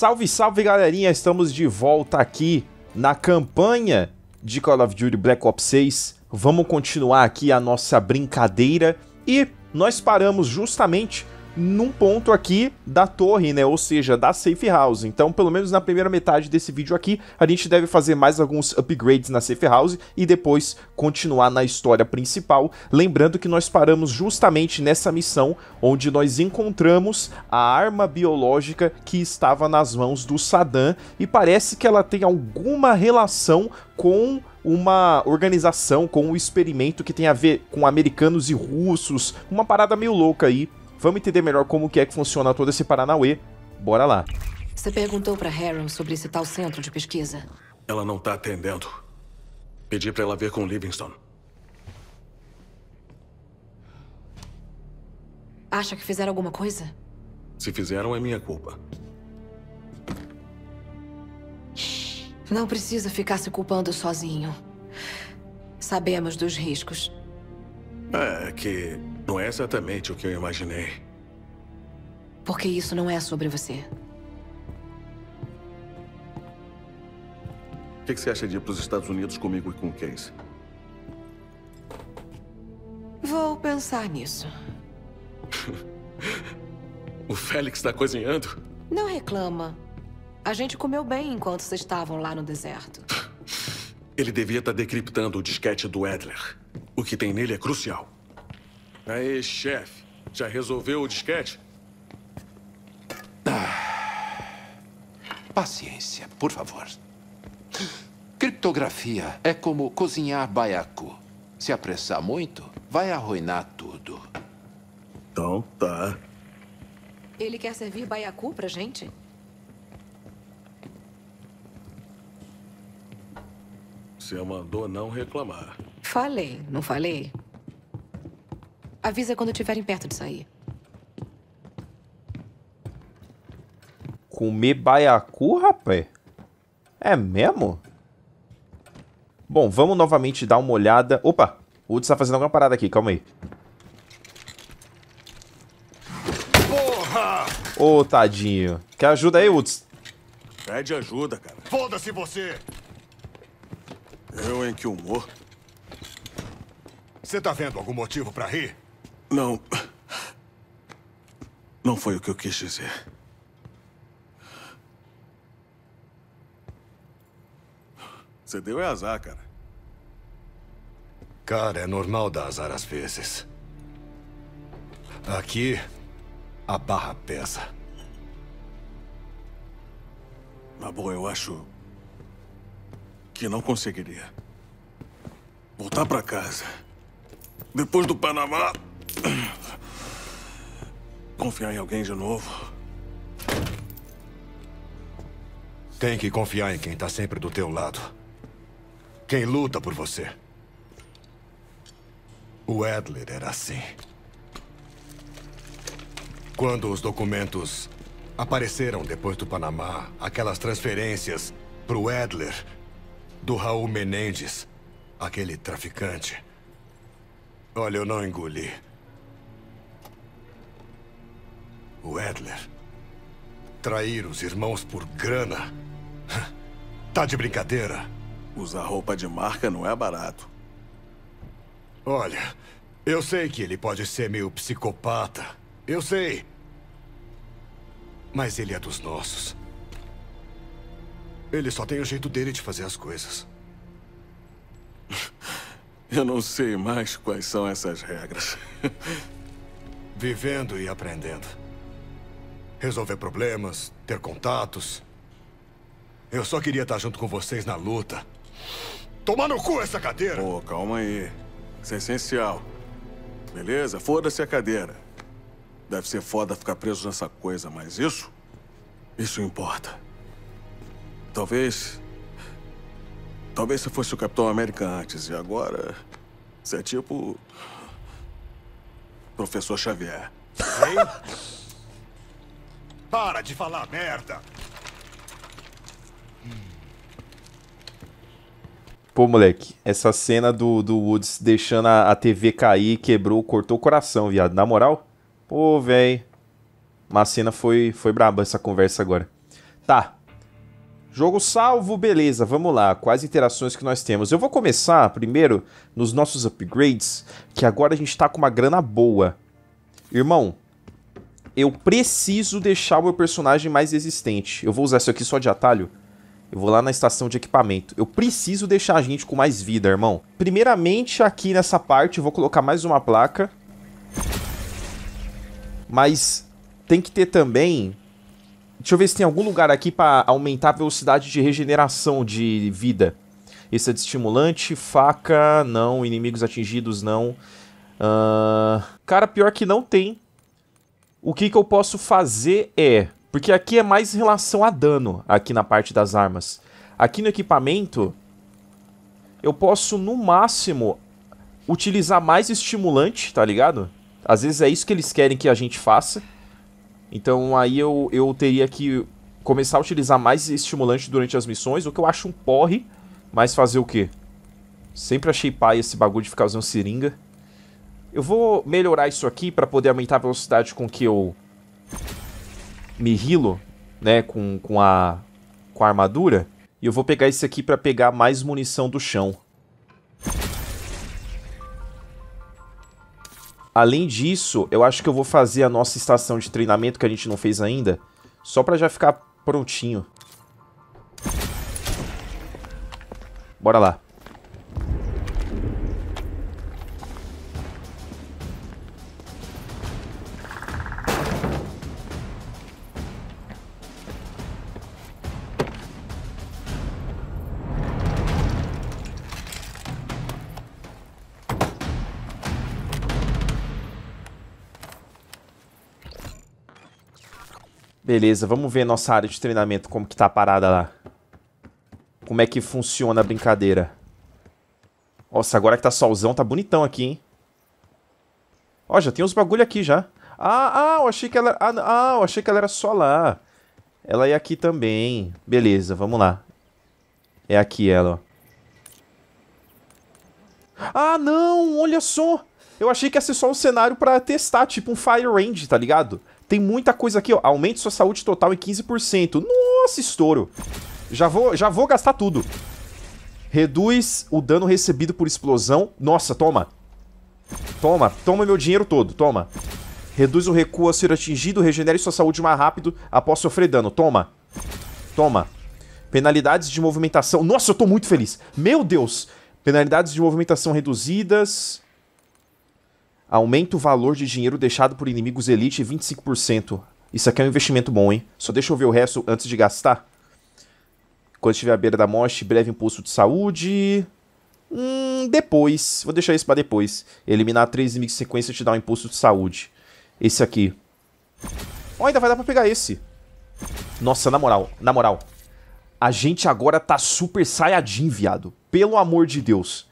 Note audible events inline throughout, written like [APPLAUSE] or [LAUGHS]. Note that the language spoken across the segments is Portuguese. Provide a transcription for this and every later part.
Salve, salve galerinha, estamos de volta aqui na campanha de Call of Duty Black Ops 6. Vamos continuar aqui a nossa brincadeira e nós paramos justamente num ponto aqui da torre, né? Ou seja, da safe house. Então, pelo menos na primeira metade desse vídeo aqui, a gente deve fazer mais alguns upgrades na safe house e depois continuar na história principal. Lembrando que nós paramos justamente nessa missão onde nós encontramos a arma biológica que estava nas mãos do Saddam e parece que ela tem alguma relação com uma organização com um experimento que tem a ver com americanos e russos, uma parada meio louca aí Vamos entender melhor como que é que funciona todo esse Paranauê. Bora lá. Você perguntou para Harold sobre esse tal centro de pesquisa? Ela não tá atendendo. Pedi para ela ver com Livingston. Acha que fizeram alguma coisa? Se fizeram, é minha culpa. Não precisa ficar se culpando sozinho. Sabemos dos riscos. É que não é exatamente o que eu imaginei. Porque isso não é sobre você. O que, que, você acha de ir para os Estados Unidos comigo e com o Casey? Vou pensar nisso. [LAUGHS] o Félix está cozinhando? Não reclama. A gente comeu bem enquanto vocês estavam lá no deserto. [LAUGHS] Ele devia estar tá decriptando o disquete do Edler. O que tem nele é crucial. Aí, chefe. Já resolveu o disquete? Paciência, por favor. Criptografia é como cozinhar baiacu. Se apressar muito, vai arruinar tudo. Então tá. Ele quer servir baiacu pra gente? Você mandou não reclamar. Falei, não falei? Avisa quando estiverem perto de sair. Comer baiacu, rapaz? É mesmo? Bom, vamos novamente dar uma olhada. Opa! O Uds tá fazendo alguma parada aqui, calma aí. Porra! Ô, oh, tadinho. Quer ajuda aí, Uds? Pede ajuda, cara. Foda-se você! Eu em que humor? Você tá vendo algum motivo pra rir? Não. Não foi o que eu quis dizer. Você deu é azar, cara. Cara, é normal dar azar às vezes. Aqui, a barra pesa. Na boa, eu acho... que não conseguiria. Voltar pra casa. Depois do Panamá... Confiar em alguém de novo. Tem que confiar em quem está sempre do teu lado. Quem luta por você. O Adler era assim. Quando os documentos apareceram depois do Panamá, aquelas transferências para o Adler, do Raul Menendez, aquele traficante. Olha, eu não engoli. O Edler. Trair os irmãos por grana. [LAUGHS] Tá de brincadeira. Usar roupa de marca não é barato. Olha, eu sei que ele pode ser meio psicopata. Eu sei. Mas ele é dos nossos. Ele só tem o jeito dele de fazer as coisas. [LAUGHS] Eu não sei mais quais são essas regras. [LAUGHS] Vivendo e aprendendo resolver problemas, ter contatos. Eu só queria estar junto com vocês na luta. Tomar no cu essa cadeira! Pô, calma aí. Isso é essencial. Beleza? Foda-se a cadeira. Deve ser foda ficar preso nessa coisa, mas isso... Isso importa. Talvez... Talvez você fosse o Capitão América antes, e agora... Você é tipo... Professor Xavier. Hein? Para de falar merda! Pô, moleque, essa cena do, do Woods deixando a, a TV cair, quebrou, cortou o coração, viado. Na moral, pô, velho. Mas cena foi, foi braba essa conversa agora. Tá. Jogo salvo, beleza, vamos lá. Quais interações que nós temos? Eu vou começar primeiro nos nossos upgrades, que agora a gente tá com uma grana boa. Irmão, eu preciso deixar o meu personagem mais existente. Eu vou usar isso aqui só de atalho. Eu vou lá na estação de equipamento. Eu preciso deixar a gente com mais vida, irmão. Primeiramente, aqui nessa parte, eu vou colocar mais uma placa. Mas tem que ter também... Deixa eu ver se tem algum lugar aqui para aumentar a velocidade de regeneração de vida. Esse é de estimulante, faca, não. Inimigos atingidos, não. Uh... Cara, pior que não tem o que, que eu posso fazer é. Porque aqui é mais em relação a dano, aqui na parte das armas. Aqui no equipamento, eu posso, no máximo, utilizar mais estimulante, tá ligado? Às vezes é isso que eles querem que a gente faça. Então aí eu, eu teria que começar a utilizar mais estimulante durante as missões, o que eu acho um porre. Mas fazer o quê? Sempre achei pai esse bagulho de ficar usando seringa. Eu vou melhorar isso aqui para poder aumentar a velocidade com que eu me rilo, né, com, com, a, com a armadura. E eu vou pegar isso aqui para pegar mais munição do chão. Além disso, eu acho que eu vou fazer a nossa estação de treinamento que a gente não fez ainda, só para já ficar prontinho. Bora lá. Beleza, vamos ver nossa área de treinamento, como que tá parada lá. Como é que funciona a brincadeira. Nossa, agora que tá solzão, tá bonitão aqui, hein? Ó, já tem uns bagulho aqui já. Ah, ah, eu achei que ela... Ah, ah, eu achei que ela era só lá. Ela é aqui também. Beleza, vamos lá. É aqui ela, ó. Ah, não! Olha só! Eu achei que ia ser só um cenário pra testar, tipo um Fire Range, tá ligado? Tem muita coisa aqui, ó. Aumente sua saúde total em 15%. Nossa, estouro. Já vou, já vou gastar tudo. Reduz o dano recebido por explosão. Nossa, toma. Toma, toma meu dinheiro todo, toma. Reduz o recuo a ser atingido, regenere sua saúde mais rápido após sofrer dano. Toma. Toma. Penalidades de movimentação. Nossa, eu tô muito feliz. Meu Deus. Penalidades de movimentação reduzidas. Aumenta o valor de dinheiro deixado por inimigos elite 25%. Isso aqui é um investimento bom, hein? Só deixa eu ver o resto antes de gastar. Quando estiver à beira da morte, breve impulso de saúde. Hum, depois. Vou deixar isso para depois. Eliminar três inimigos de sequência te dá um impulso de saúde. Esse aqui. Oh, ainda vai dar pra pegar esse. Nossa, na moral, na moral. A gente agora tá super saiyajin, viado. Pelo amor de Deus.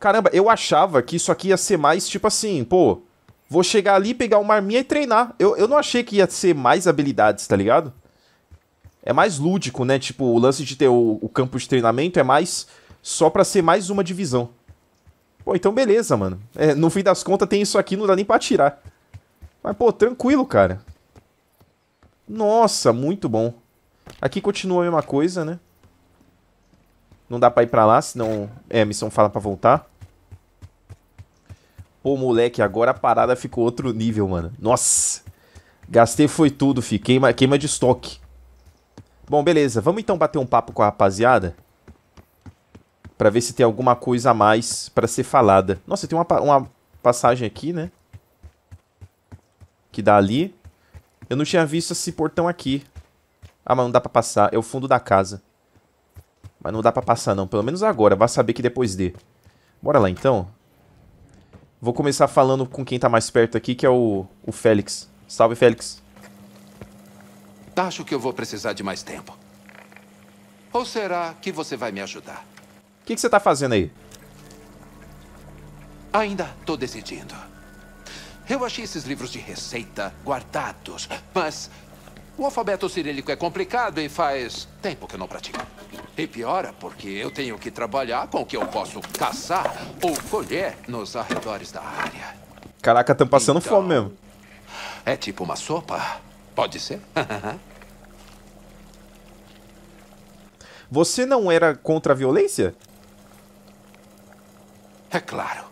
Caramba, eu achava que isso aqui ia ser mais tipo assim, pô, vou chegar ali, pegar uma arminha e treinar. Eu, eu não achei que ia ser mais habilidades, tá ligado? É mais lúdico, né? Tipo, o lance de ter o, o campo de treinamento é mais só pra ser mais uma divisão. Pô, então beleza, mano. É, no fim das contas tem isso aqui, não dá nem pra tirar. Mas, pô, tranquilo, cara. Nossa, muito bom. Aqui continua a mesma coisa, né? Não dá pra ir pra lá, senão... É, a missão fala pra voltar. Pô, moleque, agora a parada ficou outro nível, mano. Nossa! Gastei foi tudo, fi. Queima, queima de estoque. Bom, beleza. Vamos então bater um papo com a rapaziada? Pra ver se tem alguma coisa a mais pra ser falada. Nossa, tem uma, uma passagem aqui, né? Que dá ali. Eu não tinha visto esse portão aqui. Ah, mas não dá pra passar. É o fundo da casa. Mas não dá pra passar, não. Pelo menos agora. Vá saber que depois dê. Bora lá, então. Vou começar falando com quem tá mais perto aqui, que é o, o Félix. Salve, Félix. Acho que eu vou precisar de mais tempo. Ou será que você vai me ajudar? O que, que, você tá fazendo aí? Ainda tô decidindo. Eu achei esses livros de receita guardados, mas o alfabeto cirílico é complicado e faz tempo que eu não pratico. E piora porque eu tenho que trabalhar com o que eu posso caçar ou colher nos arredores da área. Caraca, estão passando então, fome mesmo. É tipo uma sopa? Pode ser? [LAUGHS] Você não era contra a violência? É claro.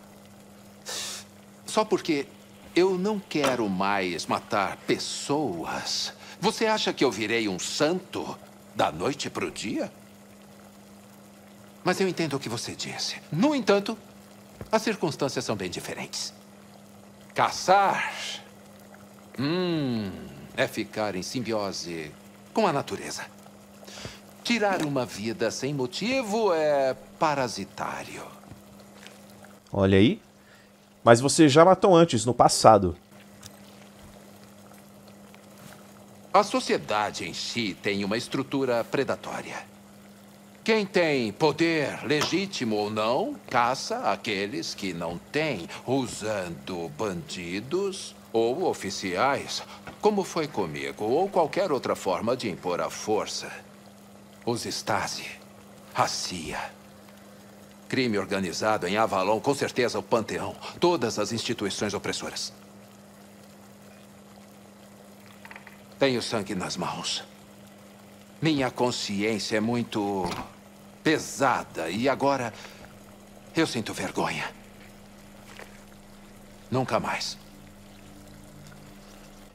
Só porque eu não quero mais matar pessoas. Você acha que eu virei um santo da noite pro dia? Mas eu entendo o que você disse. No entanto, as circunstâncias são bem diferentes. Caçar. Hum, é ficar em simbiose com a natureza. Tirar uma vida sem motivo é parasitário. Olha aí. Mas você já matou antes, no passado. A sociedade em si tem uma estrutura predatória. Quem tem poder, legítimo ou não, caça aqueles que não têm, usando bandidos ou oficiais, como foi comigo, ou qualquer outra forma de impor a força. Os Stasi, a CIA. Crime organizado em Avalon, com certeza o Panteão, todas as instituições opressoras. Tenho sangue nas mãos. Minha consciência é muito pesada e agora eu sinto vergonha. Nunca mais.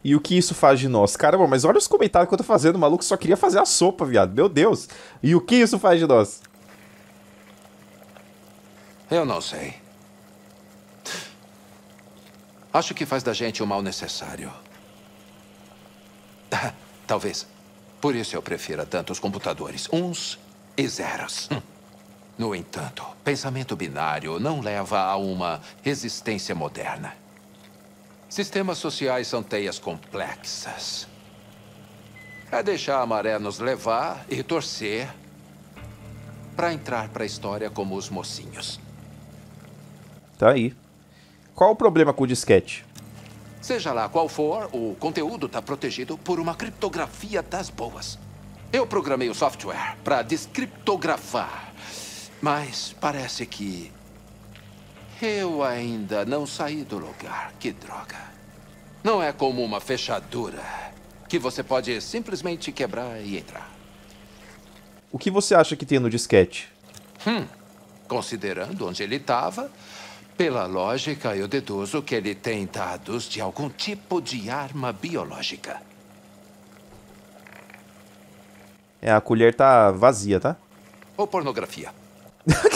E o que isso faz de nós? Caramba, mas olha os comentários que eu tô fazendo. O maluco só queria fazer a sopa, viado. Meu Deus. E o que isso faz de nós? Eu não sei. Acho que faz da gente o mal necessário. [LAUGHS] Talvez. Por isso eu prefira tanto os computadores. Uns e zeros. Hum. No entanto, pensamento binário não leva a uma resistência moderna. Sistemas sociais são teias complexas. É deixar a maré nos levar e torcer para entrar para a história como os mocinhos. Tá aí. Qual o problema com o disquete? Seja lá qual for, o conteúdo está protegido por uma criptografia das boas. Eu programei o software para descriptografar, mas parece que eu ainda não saí do lugar. Que droga. Não é como uma fechadura que você pode simplesmente quebrar e entrar. O que você acha que tem no disquete? Hum, considerando onde ele estava, pela lógica eu deduzo que ele tem dados de algum tipo de arma biológica. É, a colher tá vazia, tá? Ou pornografia. [LAUGHS]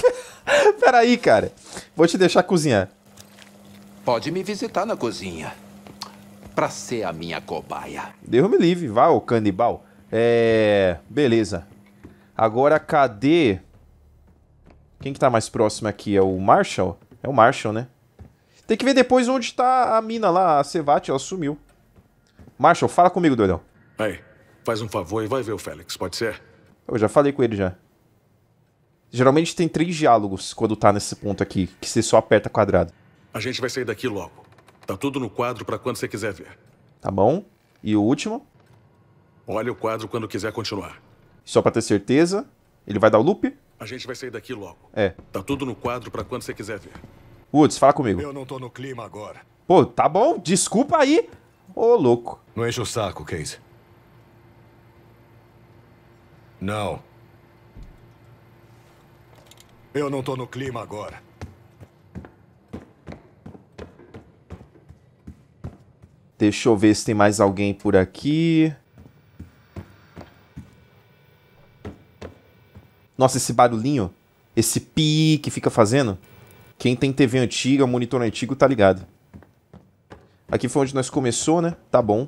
Peraí, cara. Vou te deixar cozinhar. Pode me visitar na cozinha. Pra ser a minha cobaia. deu me livre, vá, ô canibal. É. Beleza. Agora cadê. Quem que tá mais próximo aqui? É o Marshall? É o Marshall, né? Tem que ver depois onde tá a mina lá, a Cevate, ela sumiu. Marshall, fala comigo, doidão. Ei, Faz um favor e vai ver o Félix, pode ser? Eu já falei com ele já. Geralmente tem três diálogos quando tá nesse ponto aqui, que você só aperta quadrado. A gente vai sair daqui logo. Tá tudo no quadro para quando você quiser ver. Tá bom. E o último? Olha o quadro quando quiser continuar. Só para ter certeza, ele vai dar o loop? A gente vai sair daqui logo. É. Tá tudo no quadro para quando você quiser ver. Woods, fala comigo. Eu não tô no clima agora. Pô, tá bom, desculpa aí. Ô, louco. Não enche o saco, Casey. Não. Eu não tô no clima agora. Deixa eu ver se tem mais alguém por aqui. Nossa, esse barulhinho, esse pi que fica fazendo. Quem tem TV antiga, monitor antigo, tá ligado. Aqui foi onde nós começou, né? Tá bom.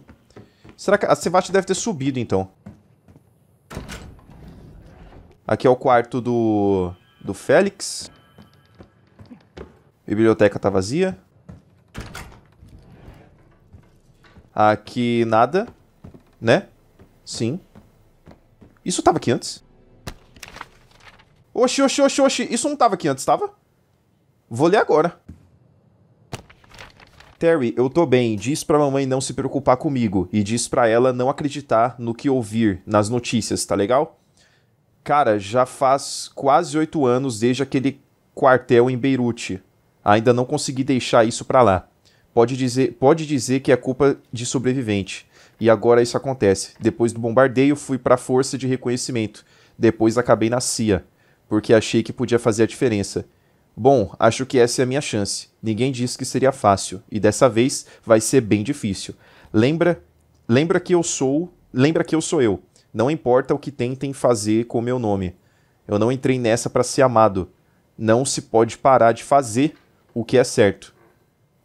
Será que a Sevat deve ter subido, então. Aqui é o quarto do, do Félix. A biblioteca tá vazia. Aqui nada, né? Sim. Isso tava aqui antes? Oxi, oxi, oxi, oxi. Isso não tava aqui antes, tava? Vou ler agora. Terry, eu tô bem. Diz pra mamãe não se preocupar comigo. E diz pra ela não acreditar no que ouvir nas notícias, tá legal? cara, já faz quase oito anos desde aquele quartel em Beirute. Ainda não consegui deixar isso para lá. Pode dizer, pode dizer que é culpa de sobrevivente. E agora isso acontece. Depois do bombardeio, fui para a força de reconhecimento. Depois acabei na CIA, porque achei que podia fazer a diferença. Bom, acho que essa é a minha chance. Ninguém disse que seria fácil, e dessa vez vai ser bem difícil. Lembra, lembra que eu sou, lembra que eu sou eu. Não importa o que tentem fazer com o meu nome. Eu não entrei nessa para ser amado. Não se pode parar de fazer o que é certo.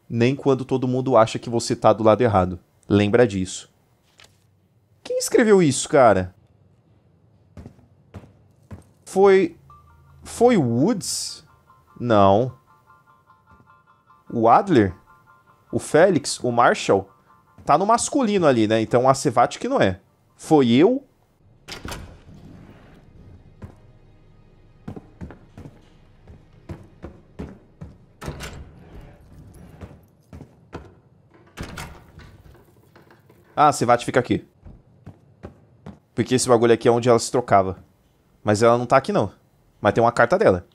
Nem quando todo mundo acha que você tá do lado errado. Lembra disso. Quem escreveu isso, cara? Foi. Foi Woods? Não. O Adler? O Félix? O Marshall? Tá no masculino ali, né? Então a que não é. Foi eu Ah, Sivat fica aqui. Porque esse bagulho aqui é onde ela se trocava. Mas ela não tá aqui, não. Mas tem uma carta dela.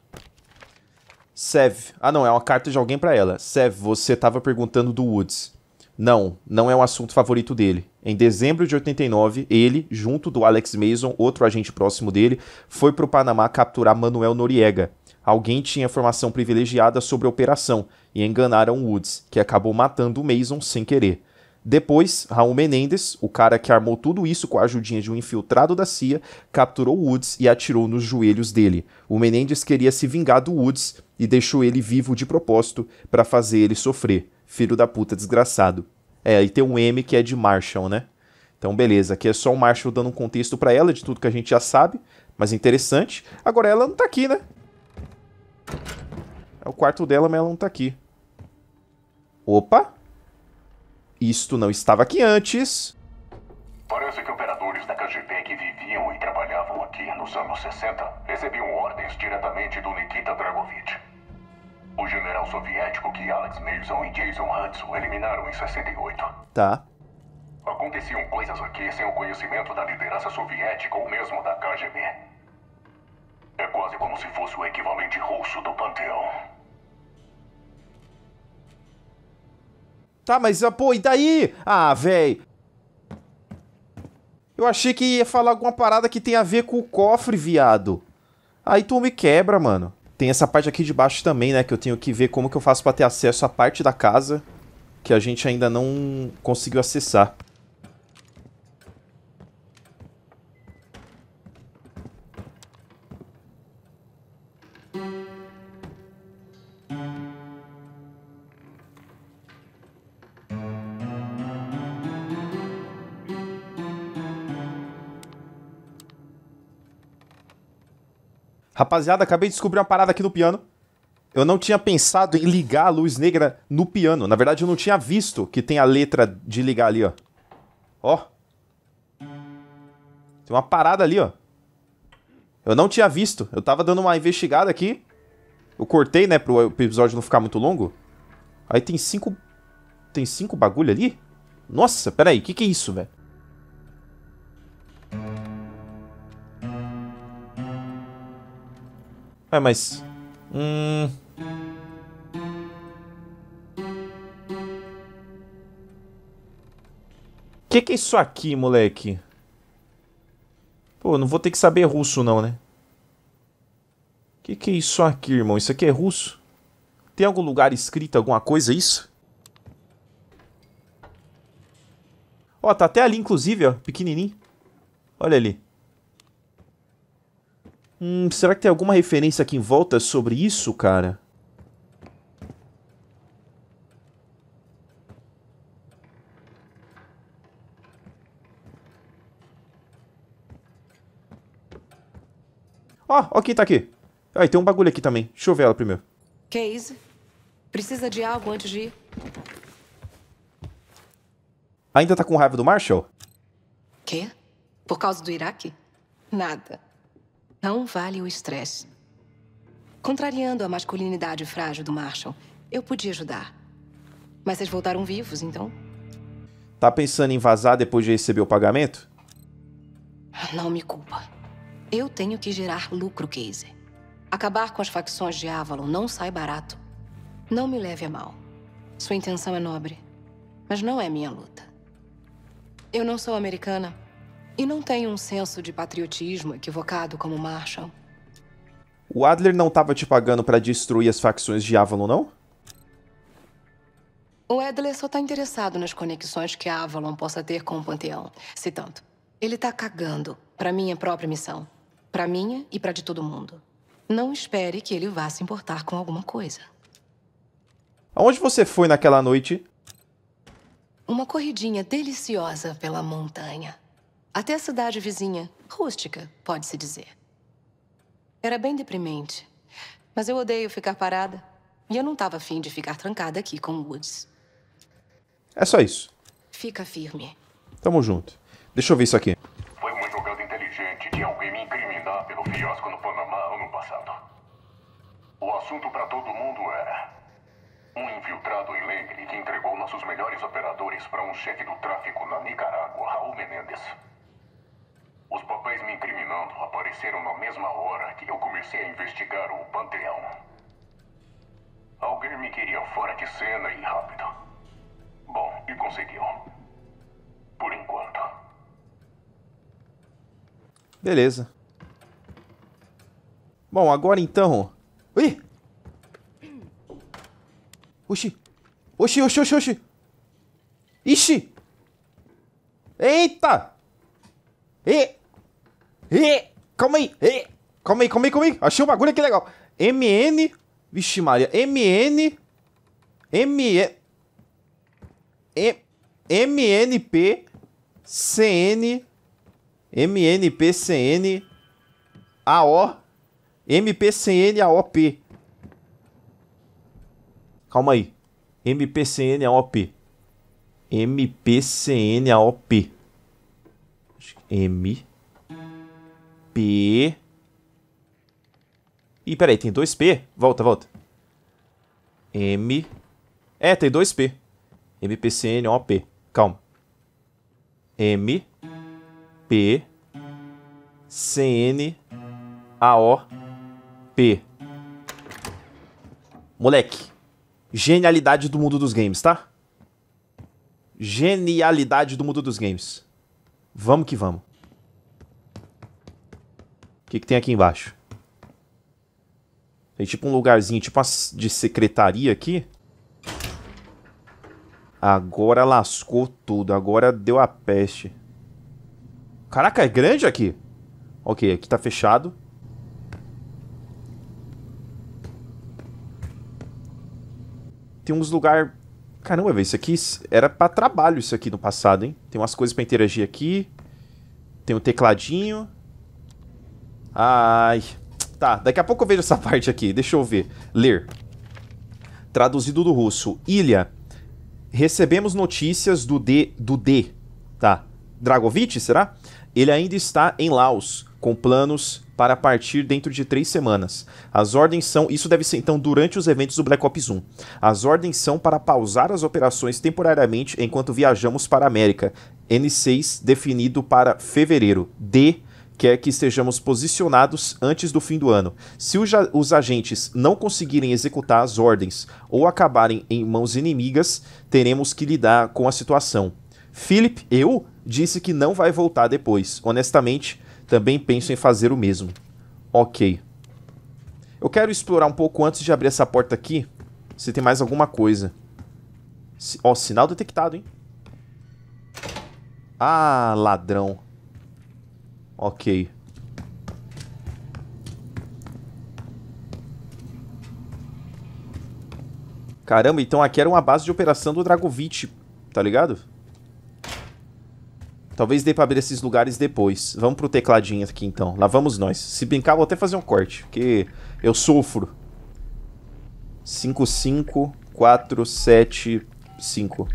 Sev. Ah, não, é uma carta de alguém para ela. Sev, você tava perguntando do Woods. Não, não é um assunto favorito dele. Em dezembro de 89, ele, junto do Alex Mason, outro agente próximo dele, foi pro Panamá capturar Manuel Noriega. Alguém tinha informação privilegiada sobre a operação e enganaram Woods, que acabou matando o Mason sem querer. Depois, Raul Menendez, o cara que armou tudo isso com a ajudinha de um infiltrado da CIA, capturou Woods e atirou nos joelhos dele. O Menendez queria se vingar do Woods e deixou ele vivo de propósito para fazer ele sofrer. Filho da puta desgraçado. É, e tem um M que é de Marshall, né? Então, beleza, aqui é só o Marshall dando um contexto para ela de tudo que a gente já sabe, mas interessante. Agora ela não tá aqui, né? É o quarto dela, mas ela não tá aqui. Opa! Isto não estava aqui antes. Parece que operadores da KGB que viviam e trabalhavam aqui nos anos 60 recebiam ordens diretamente do Nikita Dragovich. O general soviético que Alex Mason e Jason Hudson eliminaram em 68. Tá. Aconteciam coisas aqui sem o conhecimento da liderança soviética ou mesmo da KGB. É quase como se fosse o equivalente russo do Panteão. Tá, mas, ah, pô, e daí? Ah, véi. Eu achei que ia falar alguma parada que tem a ver com o cofre, viado. Aí tu me quebra, mano. Tem essa parte aqui de baixo também, né? Que eu tenho que ver como que eu faço pra ter acesso à parte da casa que a gente ainda não conseguiu acessar. Rapaziada, acabei de descobrir uma parada aqui no piano. Eu não tinha pensado em ligar a luz negra no piano. Na verdade, eu não tinha visto que tem a letra de ligar ali, ó. Ó. Tem uma parada ali, ó. Eu não tinha visto. Eu tava dando uma investigada aqui. Eu cortei, né, pro episódio não ficar muito longo. Aí tem cinco... Tem cinco bagulho ali? Nossa, peraí. O que que é isso, velho? É, mas... Hum... Que que é isso aqui, moleque? Pô, não vou ter que saber russo não, né? Que que é isso aqui, irmão? Isso aqui é russo? Tem algum lugar escrito alguma coisa é isso? Ó, tá até ali, inclusive, ó, pequenininho. Olha ali. Hum, será que tem alguma referência aqui em volta sobre isso, cara? Ó, oh, ó quem tá aqui. Aí, ah, tem um bagulho aqui também. Deixa eu ver ela primeiro. Que isso? Precisa de algo antes de ir? Ainda tá com raiva do Marshall? Quê? Por causa do Iraque? Nada. Não vale o estresse. Contrariando a masculinidade frágil do Marshall, eu podia ajudar. Mas vocês voltaram vivos, então? Tá pensando em vazar depois de receber o pagamento? Não me culpa. Eu tenho que gerar lucro, Casey. Acabar com as facções de Avalon não sai barato. Não me leve a mal. Sua intenção é nobre, mas não é minha luta. Eu não sou americana, e não tem um senso de patriotismo equivocado como Marshall. O Adler não estava te pagando para destruir as facções de Avalon, não? O Adler só tá interessado nas conexões que Avalon possa ter com o Panteão, se tanto. Ele tá cagando para minha própria missão, para minha e para de todo mundo. Não espere que ele vá se importar com alguma coisa. Aonde você foi naquela noite? Uma corridinha deliciosa pela montanha até a cidade vizinha, rústica, pode-se dizer. Era bem deprimente, mas eu odeio ficar parada e eu não estava afim de ficar trancada aqui com Woods. É só isso. Fica firme. Tamo junto. Deixa eu ver isso aqui. Foi uma jogada inteligente de alguém me incriminar pelo fiasco no Panamá ano passado. O assunto para todo mundo era um infiltrado em que entregou nossos melhores operadores para um chefe do tráfico na Nicarágua, Raul Menendez. Os papéis me incriminando apareceram na mesma hora que eu comecei a investigar o Panteão. Alguém me queria fora de cena e rápido. Bom, e conseguiu. Por enquanto. Beleza. Bom, agora então... Ui! Oxi! Oxi, oxi, oxi, oxi! Ixi! Eita! E... E, calma aí. E, calma aí, calma aí, calma aí. Achei um bagulho aqui legal. MN. Vixe, Maria. MN. M. cn MNP. CN. MNPCN. AO. AOP. Calma aí. mpcn MPCNAOP. MPCNAOP. M. P. Ih, peraí, tem 2P? Volta, volta. M. É, tem 2P. MPCNOP. Calma. M. P. A O P. Moleque. Genialidade do mundo dos games, tá? Genialidade do mundo dos games. Vamos que vamos. O que, que tem aqui embaixo? Tem tipo um lugarzinho, tipo de secretaria aqui. Agora lascou tudo. Agora deu a peste. Caraca, é grande aqui. Ok, aqui tá fechado. Tem uns lugar... Caramba, velho, isso aqui era pra trabalho isso aqui no passado, hein? Tem umas coisas pra interagir aqui. Tem um tecladinho. Ai. Tá, daqui a pouco eu vejo essa [LAUGHS] parte aqui. Deixa eu ver. Ler. Traduzido do russo. Ilha. Recebemos notícias do D. Do D. Tá. Dragovic, será? Ele ainda está em Laos, com planos para partir dentro de três semanas. As ordens são. Isso deve ser então durante os eventos do Black Ops 1. As ordens são para pausar as operações temporariamente enquanto viajamos para a América. N6 definido para fevereiro. D quer que estejamos posicionados antes do fim do ano. Se os agentes não conseguirem executar as ordens ou acabarem em mãos inimigas, teremos que lidar com a situação. Philip, eu, disse que não vai voltar depois. Honestamente, também penso em fazer o mesmo. Ok. Eu quero explorar um pouco antes de abrir essa porta aqui, se tem mais alguma coisa. Ó, oh, sinal detectado, hein? Ah, ladrão. Ok. Caramba, então aqui era uma base de operação do Dragovich, tá ligado? Talvez dê pra abrir esses lugares depois. Vamos pro tecladinho aqui, então. Lá vamos nós. Se brincar, vou até fazer um corte, porque eu sofro. 5, 5, 4, 7, 5.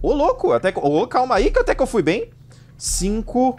Ô, louco! Até... Ô, calma aí que até que eu fui bem. 5,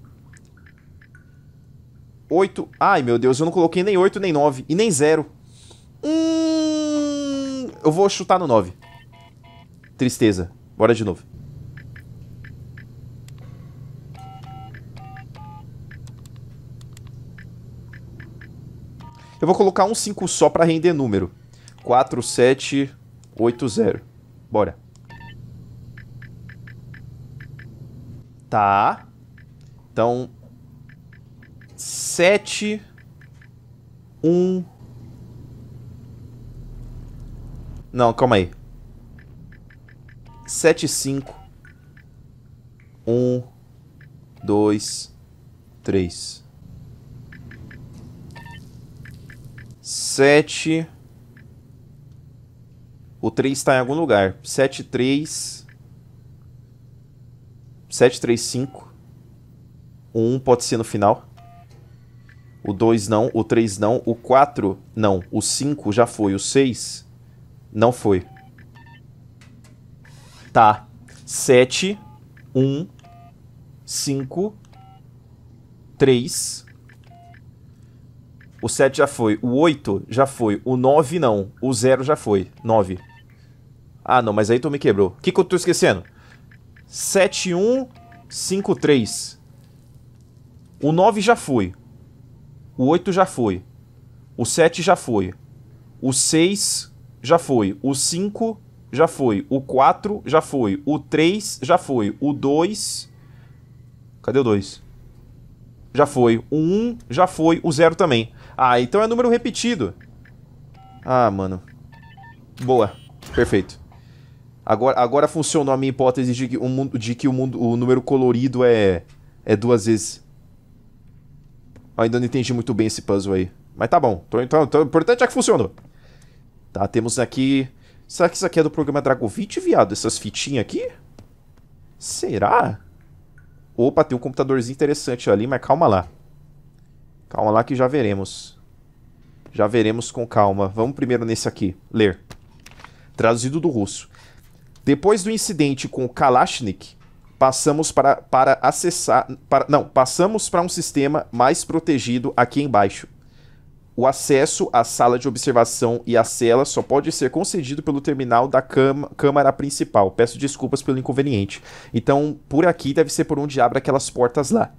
8. Ai, meu Deus, eu não coloquei nem 8, nem 9 e nem 0. Hum, eu vou chutar no 9. Tristeza. Bora de novo. Eu vou colocar um 5 só pra render número. 4, 7, 8, 0. Bora. Tá. Então, sete um Não, calma aí. sete cinco um dois três sete O três está em algum lugar. sete três sete três cinco um pode ser no final o 2 não, o 3 não, o 4 não, o 5 já foi, o 6 não foi. Tá. 7, 1, 5, 3. O 7 já foi, o 8 já foi, o 9 não, o 0 já foi, 9. Ah, não, mas aí tu me quebrou. O que, que eu tô esquecendo? 7, 1, 5, 3. O 9 já foi, o 8 já foi. O 7 já foi. O 6 já foi. O 5 já foi. O 4 já foi. O 3 já foi. O 2. Cadê o 2? Já foi. O 1 já foi. O 0 também. Ah, então é número repetido. Ah, mano. Boa. Perfeito. Agora, agora funcionou a minha hipótese de que o, mundo, de que o, mundo, o número colorido é, é duas vezes ainda não entendi muito bem esse puzzle aí. Mas tá bom. Então, então, então o importante é que funcionou. Tá, temos aqui... Será que isso aqui é do programa Dragovit, viado? Essas fitinhas aqui? Será? Opa, tem um computadorzinho interessante ali, mas calma lá. Calma lá que já veremos. Já veremos com calma. Vamos primeiro nesse aqui. Ler. Traduzido do russo. Depois do incidente com Kalashnik, passamos para, para acessar. Para, não, passamos para um sistema mais protegido aqui embaixo. O acesso à sala de observação e à cela só pode ser concedido pelo terminal da câmara principal. Peço desculpas pelo inconveniente. Então, por aqui deve ser por onde abre aquelas portas lá.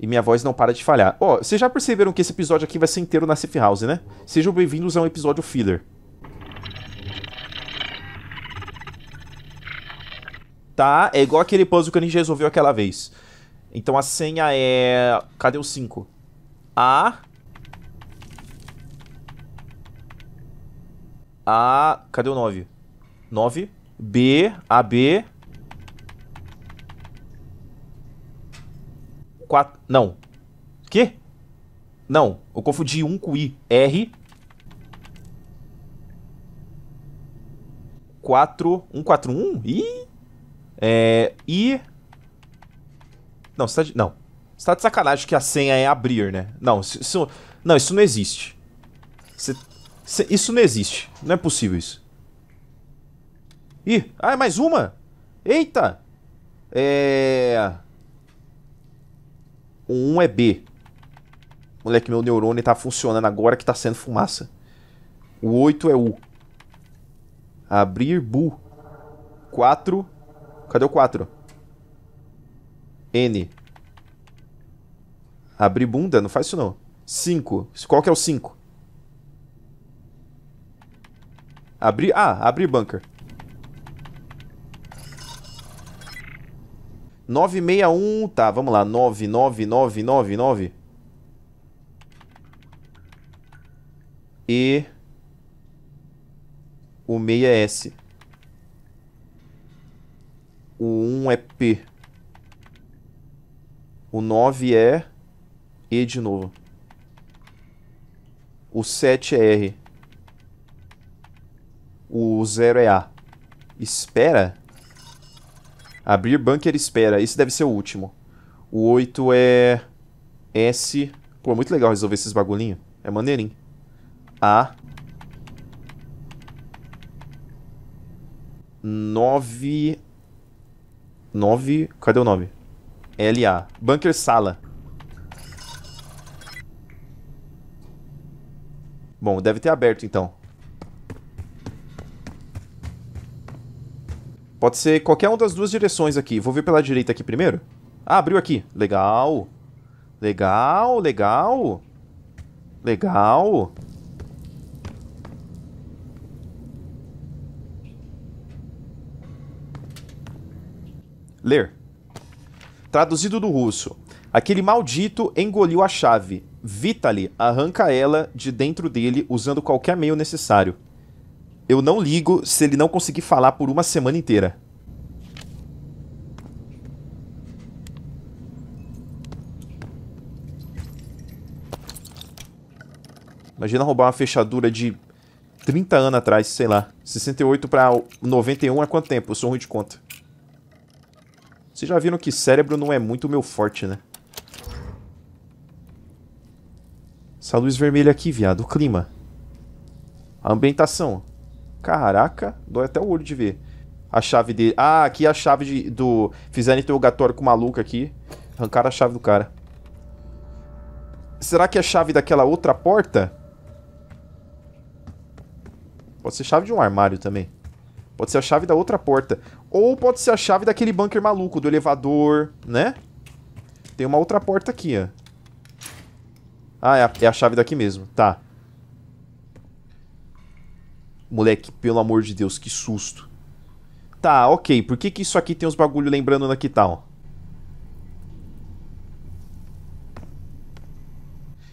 E minha voz não para de falhar. Ó, oh, vocês já perceberam que esse episódio aqui vai ser inteiro na Safe House, né? Sejam bem-vindos a um episódio filler. juntar. É igual aquele puzzle que a gente resolveu aquela vez. Então a senha é. Cadê o 5? A. A. Cadê o 9? 9. B. AB. 4. Não. Que? Não, eu confundi 1 um com I. R. 4. 141? Um, um? Ih! É, e... Não, você tá de... Não. Você tá de sacanagem que a senha é abrir, né? Não, isso, não, isso não existe. Você... Isso não existe. Não é possível isso. Ih, ah, é mais uma? Eita! É... O 1 é B. Moleque, meu neurônio tá funcionando agora que tá sendo fumaça. O 8 é U. Abrir, bu. 4 Cadê o 4? N. Abrir bunda? Não faz isso não. 5. Qual que é o 5? Abrir... Ah, abrir bunker. 961, tá, vamos lá, 99999. E o meia é S. O 1 é P. O 9 é E de novo. O 7 é R. O 0 é A. Espera? Abrir bunker espera. Esse deve ser o último. O 8 é S. Pô, é muito legal resolver esses bagulhinhos. É maneirinho. A. 9 9... Cadê o 9? LA. Bunker Sala. Bom, deve ter aberto, então. Pode ser qualquer uma das duas direções aqui. Vou ver pela direita aqui primeiro. Ah, abriu aqui. Legal. Legal, legal. Legal. Ler. Traduzido do russo. Aquele maldito engoliu a chave. Vitali arranca ela de dentro dele usando qualquer meio necessário. Eu não ligo se ele não conseguir falar por uma semana inteira. Imagina roubar uma fechadura de 30 anos atrás, sei lá. 68 para 91 é quanto tempo? Eu sou ruim de conta. Vocês já viram que cérebro não é muito meu forte, né? Essa luz vermelha aqui, viado. O clima. A ambientação. Caraca, dói até o olho de ver. A chave dele. Ah, aqui é a chave de, do... Fizeram interrogatório com o maluco aqui. Arrancaram a chave do cara. Será que é a chave daquela outra porta? Pode ser chave de um armário também. Pode ser a chave da outra porta. Ou pode ser a chave daquele bunker maluco, do elevador, né? Tem uma outra porta aqui, ó. Ah, é a, é a chave daqui mesmo. Tá. Moleque, pelo amor de Deus, que susto. Tá, ok. Por que que isso aqui tem uns bagulho lembrando na é tal? Tá,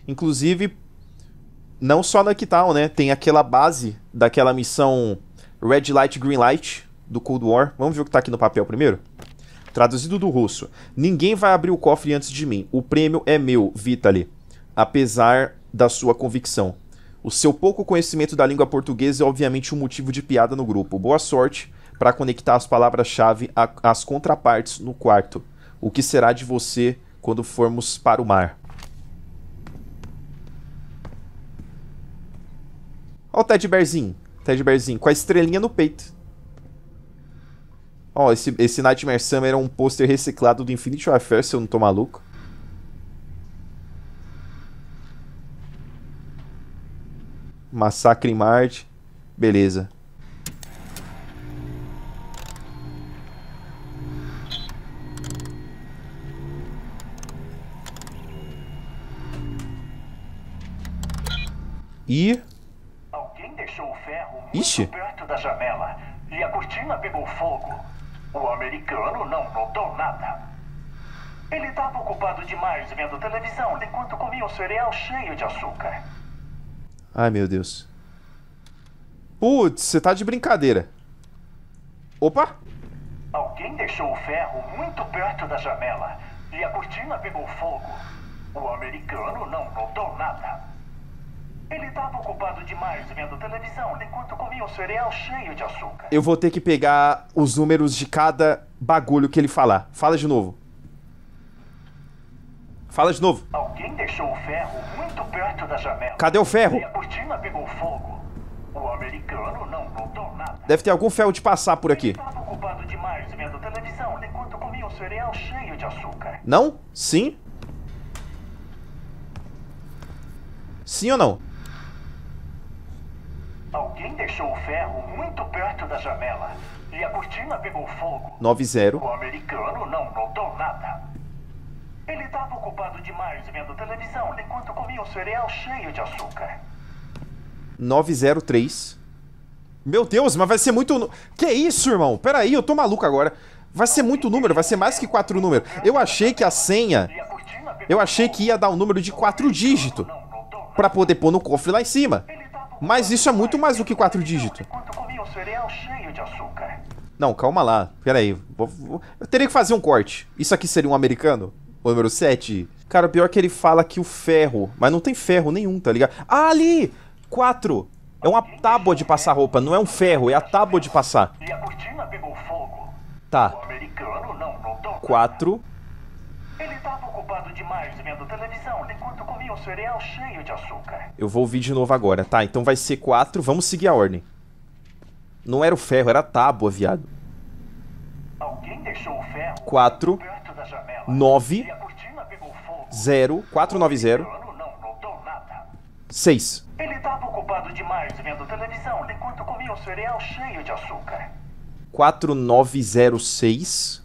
Inclusive, não só na Kital, é tá, né? Tem aquela base daquela missão Red Light, Green Light do Cold War. Vamos ver o que tá aqui no papel primeiro? Traduzido do russo. Ninguém vai abrir o cofre antes de mim. O prêmio é meu, Vitaly. Apesar da sua convicção. O seu pouco conhecimento da língua portuguesa é obviamente um motivo de piada no grupo. Boa sorte para conectar as palavras-chave às contrapartes no quarto. O que será de você quando formos para o mar? Olha o Ted Bearzinho. Ted Bearzinho com a estrelinha no peito. Ó, oh, esse, esse Nightmare Summer é um pôster reciclado do Infinity Warfare, se eu não tô maluco. Massacre em Marte. Beleza. E mudou nada. Ele estava ocupado demais vendo televisão enquanto comia um cereal cheio de açúcar. Ai, meu Deus. Putz, você tá de brincadeira. Opa! Alguém deixou o ferro muito perto da janela e a cortina pegou fogo. O americano não notou nada. Ele estava ocupado demais vendo televisão enquanto comia um cereal cheio de açúcar. Eu vou ter que pegar os números de cada bagulho que ele falar. Fala de novo. Fala de novo. Alguém deixou o ferro muito perto da janela. Cadê o ferro? E a cortina pegou fogo. O americano não notou nada. Deve ter algum ferro de passar por aqui. Estava ocupado demais vendo televisão enquanto comia um cereal cheio de açúcar. Não? Sim? Sim ou não? Alguém deixou o ferro muito perto da janela e a cortina pegou fogo. 9-0. O americano não notou nada. Ele estava ocupado demais vendo televisão enquanto comia um cereal cheio de açúcar. 903. Meu Deus, mas vai ser muito. Que isso, irmão? Pera aí, eu tô maluco agora. Vai ser muito número, vai ser mais que quatro números. Eu achei que a senha. Eu achei que ia dar um número de quatro dígitos. para poder pôr no cofre lá em cima. Mas isso é muito mais do que quatro dígitos. Não, calma lá. Peraí, vou Eu teria que fazer um corte. Isso aqui seria um americano? O número 7? Cara, o pior é que ele fala que o ferro... Mas não tem ferro nenhum, tá ligado? Ah, ali! 4. É uma tábua de passar roupa. Não é um ferro, é a tábua de passar. E a cortina pegou fogo. Tá. O americano não 4. Ele estava ocupado demais vendo televisão enquanto comia um cereal cheio de açúcar. Eu vou ouvir de novo agora. Tá, então vai ser quatro. Vamos seguir a ordem. Não era o ferro, era a tábua, viado. Alguém deixou o ferro quatro, perto da janela. 9 e a cortina pegou fogo. 0 490 6. Ele estava ocupado demais vendo televisão enquanto comia um cereal cheio de açúcar. 4906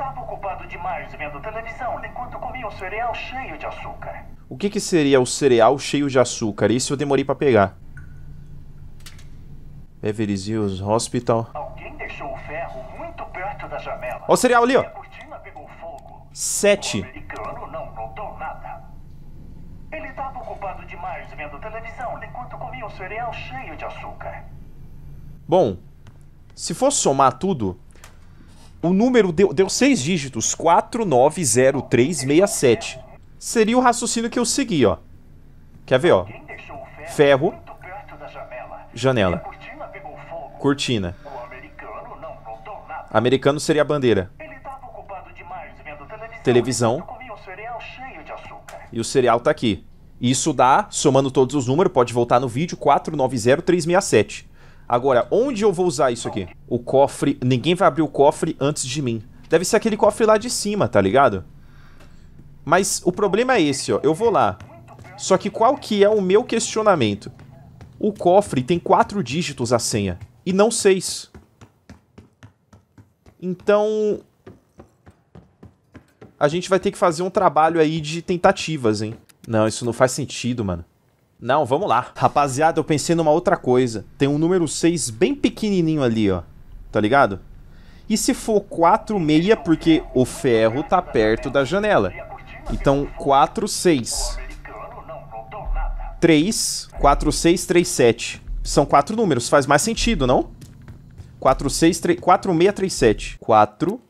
estava ocupado demais vendo televisão enquanto comia um cereal cheio de açúcar. O que, que seria o cereal cheio de açúcar? Isso eu demorei para pegar. Beverly Hills Hospital. Alguém deixou o ferro muito perto da janela. Ó o cereal ali, ó. Sete. Ele estava ocupado demais vendo televisão enquanto comia um cereal cheio de açúcar. Bom, se for somar tudo, o número deu, deu seis dígitos, 490367. Seria o raciocínio que eu segui, ó. Quer ver, ó? Ferro. Janela. Cortina. Americano seria a bandeira. Televisão. E o cereal tá aqui. Isso dá, somando todos os números, pode voltar no vídeo, 490367. Agora, onde eu vou usar isso aqui? O cofre... Ninguém vai abrir o cofre antes de mim. Deve ser aquele cofre lá de cima, tá ligado? Mas o problema é esse, ó. Eu vou lá. Só que qual que é o meu questionamento? O cofre tem quatro dígitos a senha. E não seis. Então... A gente vai ter que fazer um trabalho aí de tentativas, hein? Não, isso não faz sentido, mano. Não, vamos lá. Rapaziada, eu pensei numa outra coisa. Tem um número 6 bem pequenininho ali, ó. Tá ligado? E se for 4, 6, porque o ferro tá perto da janela. Então, 4, 6. 3, 4, 6, 3, 7. São 4 números, faz mais sentido, não? 4, 6, 3, 4, 6, 3, 7. 4,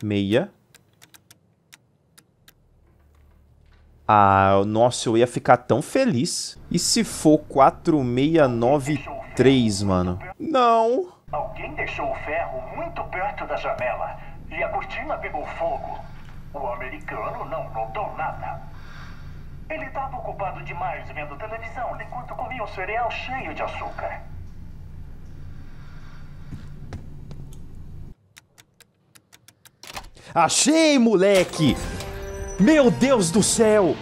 6, Ah, nossa, eu ia ficar tão feliz. E se for 4693, mano? Não. Alguém deixou o ferro muito perto da janela e a cortina pegou fogo. O americano não notou nada. Ele estava ocupado demais vendo televisão enquanto comia um cereal cheio de açúcar. Achei, moleque! Meu Deus do céu!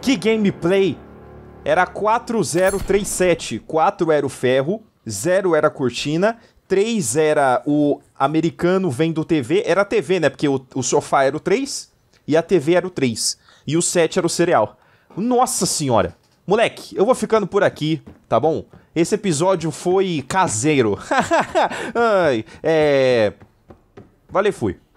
Que gameplay! Era 4037. 4 era o ferro, 0 era a cortina, 3 era o americano vendo TV. Era TV, né? Porque o, o sofá era o 3 e a TV era o 3. E o 7 era o cereal. Nossa senhora! Moleque, eu vou ficando por aqui, tá bom? Esse episódio foi caseiro. [LAUGHS] Ai, é. Valeu, fui.